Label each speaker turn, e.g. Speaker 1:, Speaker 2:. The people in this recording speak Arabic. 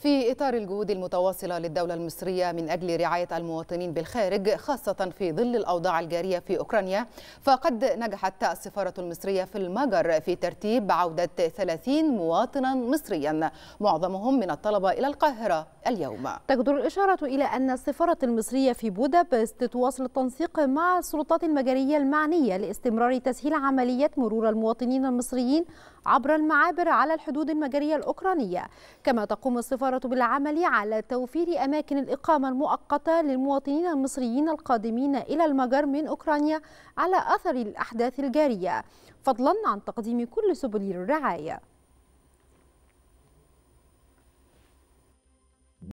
Speaker 1: في إطار الجهود المتواصلة للدولة المصرية من أجل رعاية المواطنين بالخارج خاصة في ظل الأوضاع الجارية في أوكرانيا فقد نجحت السفارة المصرية في المجر في ترتيب عودة 30 مواطنا مصريا معظمهم
Speaker 2: من الطلبة إلى القاهرة اليوم تجدر الإشارة إلى أن السفارة المصرية في بودابست تواصل التنسيق مع السلطات المجرية المعنية لاستمرار تسهيل عملية مرور المواطنين المصريين عبر المعابر على الحدود المجرية الأوكرانية كما تقوم السفارة بالعمل على توفير أماكن الإقامة المؤقتة للمواطنين المصريين القادمين إلى المجر من أوكرانيا على أثر الأحداث الجارية فضلا عن تقديم كل سبل الرعاية